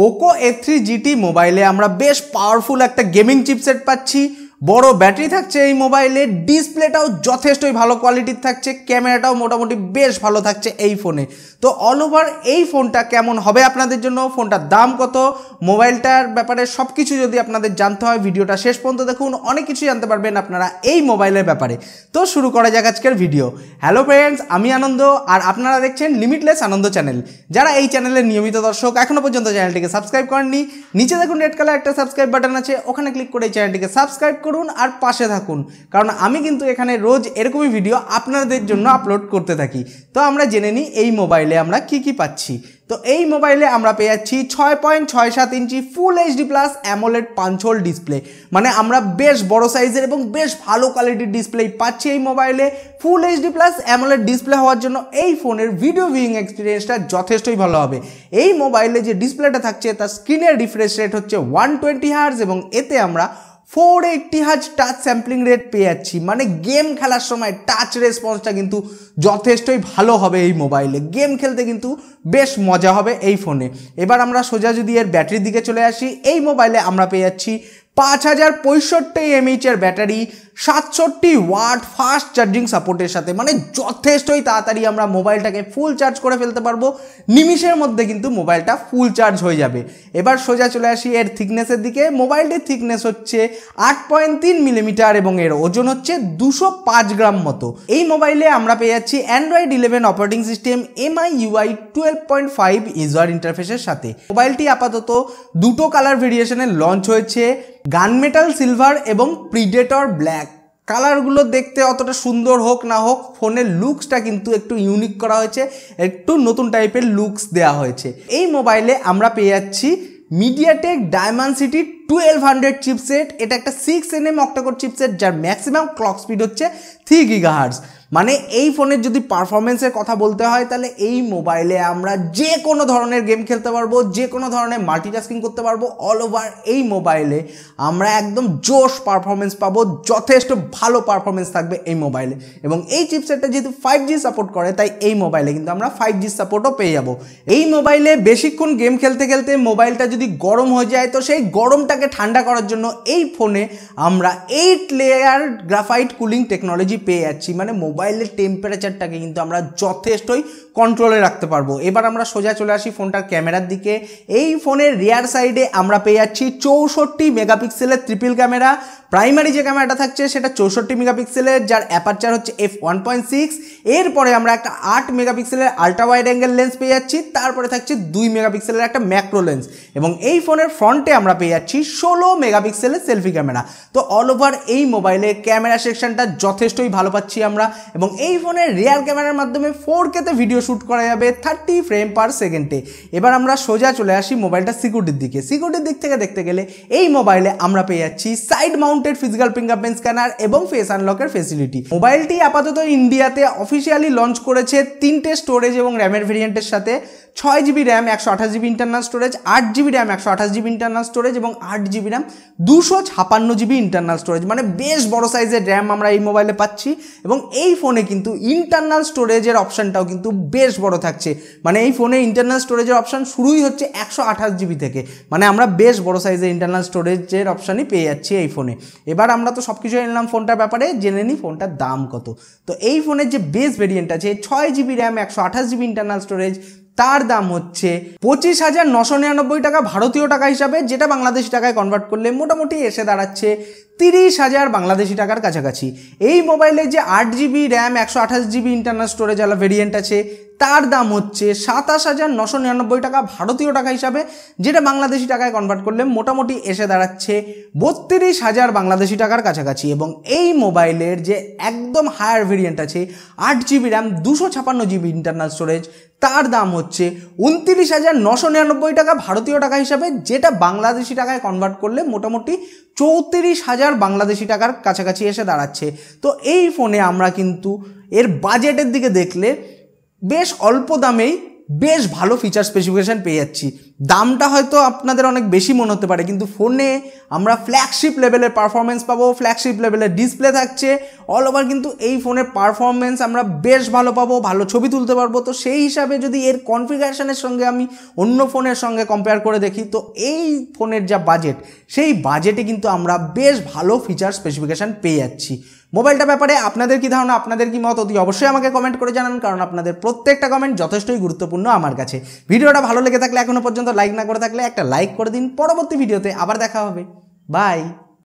Poco A three GT মোবাইলে আমরা বেশ পাওয়ারফুল একটা গেমিং চিপসেট পাচ্ছি বড় ব্যাটারি থাকছে এই মোবাইলের ডিসপ্লেটাও যথেষ্টই ভালো কোয়ালিটির থাকছে ক্যামেরাটাও মোটামুটি বেশ ভালো থাকছে এই ফোনে তো অল ওভার এই ফোনটা কেমন হবে আপনাদের জন্য ফোনটার দাম কত মোবাইলটার ব্যাপারে সব কিছু যদি আপনাদের জানতে হয় ভিডিওটা শেষ পর্যন্ত দেখুন অনেক কিছু জানতে পারবেন আপনারা এই মোবাইলের ব্যাপারে তো শুরু করা যাক আজকের ভিডিও হ্যালো ফ্রেন্ডস আমি আনন্দ আর আপনারা দেখছেন লিমিটলেস আনন্দ চ্যানেল যারা এই চ্যানেলের নিয়মিত দর্শক এখনও পর্যন্ত চ্যানেলটিকে সাবস্ক্রাইব করেননি নিচে দেখুন রেড কালার একটা সাবস্ক্রাইব বাটন আছে ওখানে ক্লিক করে চ্যানেলটিকে সাবস্ক্রাইব করুন আর পাশে থাকুন কারণ আমি কিন্তু এখানে রোজ এরকমই ভিডিও আপনাদের জন্য আপলোড করতে থাকি তো আমরা জেনে নিই এই মোবাইলে আমরা কি কি পাচ্ছি তো এই মোবাইলে আমরা পেয়ে যাচ্ছি ছয় পয়েন্ট ছয় সাত ইঞ্চি full HD plus AMOLED punch hole display মানে আমরা বেশ বড় সাইজের এবং বেশ ভালো কোয়ালিটির ডিসপ্লেই পাচ্ছি এই মোবাইলে full HD plus AMOLED display হওয়ার জন্য এই ফোনের ভিডিও ভিউইং এক্সপিরিয়েন্সটা যথেষ্টই ভালো হবে এই মোবাইলে যে ডিসপ্লেটা থাকছে তার স্ক্রিনের রিফ্রেশ রেট হচ্ছে ওয়ান টোয়েন্টি হার্স এবং এতে আমরা ফোর এইটটি হাজ টাচ স্যাম্পলিং রেট পেয়ে যাচ্ছি মানে গেম খেলার সময় টাচ রেসপন্সটা কিন্তু যথেষ্টই ভালো হবে এই মোবাইলে গেম খেলতে কিন্তু বেশ মজা হবে এই ফোনে এবার আমরা সোজা যদি এর ব্যাটারির দিকে চলে আসি এই মোবাইলে আমরা পেয়ে যাচ্ছি পাঁচ হাজার পঁয়ষট্টি এমএইচের ব্যাটারি সাতষট্টি ওয়াট ফাস্ট চার্জিং সাপোর্টের সাথে মানে যথেষ্টই তাড়াতাড়ি আমরা মোবাইলটাকে ফুল চার্জ করে ফেলতে পারবো নিমিষের মধ্যে কিন্তু মোবাইলটা ফুল চার্জ হয়ে যাবে এবার সোজা চলে আসি এর থিকনেসের দিকে মোবাইলটির থিকনেস হচ্ছে আট পয়েন্ট তিন মিলিমিটার এবং এর ওজন হচ্ছে দুশো পাঁচ গ্রাম মতো এই মোবাইলে আমরা পেয়ে যাচ্ছি Android eleven operating system MI UI twelve point five user ইন্টারফেসের সাথে মোবাইলটি আপাতত দুটো কালার ভেরিয়েশনে লঞ্চ হয়েছে গানমেটাল সিলভার এবং প্রিডেটর ব্ল্যাক কালারগুলো দেখতে অতটা সুন্দর হোক না হোক ফোনের লুকসটা কিন্তু একটু ইউনিক করা হয়েছে একটু নতুন টাইপের লুকস দেওয়া হয়েছে এই মোবাইলে আমরা পেয়ে যাচ্ছি মিডিয়াটেক ডায়মন্ড সিটির টুয়েলভ হান্ড্রেড চিপসেট এটা একটা six N M octacore chipset যার ম্যাক্সিমাম ক্লক স্পিড হচ্ছে থ্রি গিগাহার্স মানে এই ফোনের যদি পারফরমেন্সের কথা বলতে হয় তাহলে এই মোবাইলে আমরা যে কোনো ধরনের গেম খেলতে পারবো যে কোনো ধরনের মাল্টিটাস্কিং করতে পারবো অল ওভার এই মোবাইলে আমরা একদম জোশ পারফরমেন্স পাবো যথেষ্ট ভালো পারফরমেন্স থাকবে এই মোবাইলে এবং এই চিপসেটটা যেহেতু ফাইভ জি সাপোর্ট করে তাই এই মোবাইলে কিন্তু আমরা ফাইভ জি সাপোর্টও পেয়ে যাবো এই মোবাইলে বেশিক্ষণ গেম খেলতে খেলতে মোবাইলটা যদি গরম হয়ে যায় তো সেই গরমটা ফোনটাকে ঠান্ডা করার জন্য এই ফোনে আমরা eight layer graphite cooling technology পেয়ে যাচ্ছি মানে মোবাইলের টেম্পারেচারটাকে কিন্তু আমরা যথেষ্টই কন্ট্রোলে রাখতে পারবো এবার আমরা সোজা চলে আসি ফোনটার ক্যামেরার দিকে এই ফোনের রিয়ার সাইডে আমরা পেয়ে যাচ্ছি চৌষট্টি মেগাপিক্সেলের ট্রিপল ক্যামেরা প্রাইমারি যে ক্যামেরাটা থাকছে সেটা চৌষট্টি মেগাপিক্সেলের যার অ্যাপারচার হচ্ছে এফ ওয়ান পয়েন্ট সিক্স এরপরে আমরা একটা আট মেগাপিক্সেলের আলট্রা ওয়াইড অ্যাঙ্গেল লেন্স পেয়ে যাচ্ছি তারপরে থাকছে দুই মেগাপিক্সেলের একটা ম্যাক্রো লেন্স এবং এই ফোনের ফ্রন্টে আমরা পেয়ে যাচ্ছি ষোলো মেগাপিক্সেলের সেলফি ক্যামেরা তো অল ওভার এই মোবাইলের ক্যামেরা সেকশনটা যথেষ্টই ভালো পাচ্ছি আমরা এবং এই ফোনের রিয়াল ক্যামেরার মাধ্যমে ফোর কেতে ভিডিও শ্যুট করা যাবে থার্টি ফ্রেম পার সেকেন্ডে এবার আমরা সোজা চলে আসি মোবাইলটা সিকিউরিটির দিকে সিকিউরিটির দিক থেকে দেখতে গেলে এই মোবাইলে আমরা পেয়ে যাচ্ছি side mount mounted physical fingerprint scanner এবং ফেস আনলকের ফেসিলিটি মোবাইলটি আপাতত ইন্ডিয়াতে অফিসিয়ালি লঞ্চ করেছে তিনটে স্টোরেজ এবং র্যামের ভেরিয়েন্টের সাথে ছয় জিবি র্যাম একশো আঠাশ জিবি ইন্টারনাল স্টোরেজ আট জিবি র্যাম একশো আঠাশ জিবি ইন্টারনাল স্টোরেজ এবং আট জিবি র্যাম দুশো ছাপান্ন জিবি ইন্টারনাল স্টোরেজ মানে বেশ বড় সাইজের র্যাম আমরা এই মোবাইলে পাচ্ছি এবং এই ফোনে কিন্তু ইন্টারনাল স্টোরেজের অপশানটাও কিন্তু বেশ বড় থাকছে মানে এই ফোনে ইন্টারনাল স্টোরেজের অপশান শুরুই হচ্ছে একশো আঠাশ জিবি থেকে মানে আমরা বেশ বড় সাইজের ইন্টারনাল স্টোরেজের অপশানই পেয়ে যাচ্ছি এই ফোনে এবার আমরা তো সব কিছু এনলাম ফোনটার ব্যাপারে জেনে নিই ফোনটার দাম কত তো এই ফোনের যে বেস ভেরিয়েন্ট আছে ছয় জিবি র্যাম একশো আঠাশ জিবি ইন্টারনাল স্টোরেজ তার দাম হচ্ছে পঁচিশ হাজার নশো নিরানব্বই টাকা ভারতীয় টাকা হিসাবে যেটা বাংলাদেশি টাকায় কনভার্ট করলে মোটামুটি এসে দাঁড়াচ্ছে তিরিশ হাজার বাংলাদেশি টাকার কাছাকাছি এই মোবাইলে যে আট জিবি র্যাম একশো আঠাশ জিবি ইন্টারনাল স্টোরেজ আলা ভেরিয়েন্ট আছে তার দাম হচ্ছে সাতাশ হাজার নশো নিরানব্বই টাকা ভারতীয় টাকা হিসাবে যেটা বাংলাদেশি টাকায় কনভার্ট করলে মোটামুটি এসে দাঁড়াচ্ছে বত্রিশ হাজার বাংলাদেশি টাকার কাছাকাছি এবং এই মোবাইলের যে একদম হায়ার ভেরিয়েন্ট আছে আট জিবি র্যাম দুশো ছাপান্ন জিবি ইন্টারনাল স্টোরেজ তার দাম হচ্ছে উনত্রিশ হাজার নশো নিরানব্বই টাকা ভারতীয় টাকা হিসাবে যেটা বাংলাদেশি টাকায় কনভার্ট করলে মোটামুটি চৌত্রিশ হাজার বাংলাদেশি টাকার কাছাকাছি এসে দাঁড়াচ্ছে তো এই ফোনে আমরা কিন্তু এর বাজেটের দিকে দেখলে বেশ অল্প দামেই বেশ ভালো ফিচার স্পেসিফিকেশান পেয়ে যাচ্ছি দামটা হয়তো আপনাদের অনেক বেশি মনে হতে পারে কিন্তু ফোনে আমরা ফ্ল্যাগশিপ লেভেলের পারফরমেন্স পাবো ফ্ল্যাগশিপ লেভেলের ডিসপ্লে থাকছে অল ওভার কিন্তু এই ফোনের পারফরমেন্স আমরা বেশ ভালো পাবো ভালো ছবি তুলতে পারবো তো সেই হিসাবে যদি এর কনফিগারেশনের সঙ্গে আমি অন্য ফোনের সঙ্গে কম্পেয়ার করে দেখি তো এই ফোনের যা বাজেট সেই বাজেটে কিন্তু আমরা বেশ ভালো ফিচার স্পেসিফিকেশান পেয়ে যাচ্ছি মোবাইলটা ব্যাপারে আপনাদের কি ধারণা আপনাদের কি মত অতি অবশ্যই আমাকে কমেন্ট করে জানান কারণ আপনাদের প্রত্যেকটা কমেন্ট যথেষ্টই গুরুত্বপূর্ণ আমার কাছে ভিডিওটা ভালো লেগে থাকলে এখনও পর্যন্ত লাইক না করে থাকলে একটা লাইক করে দিন পরবর্তী ভিডিওতে আবার দেখা হবে বাই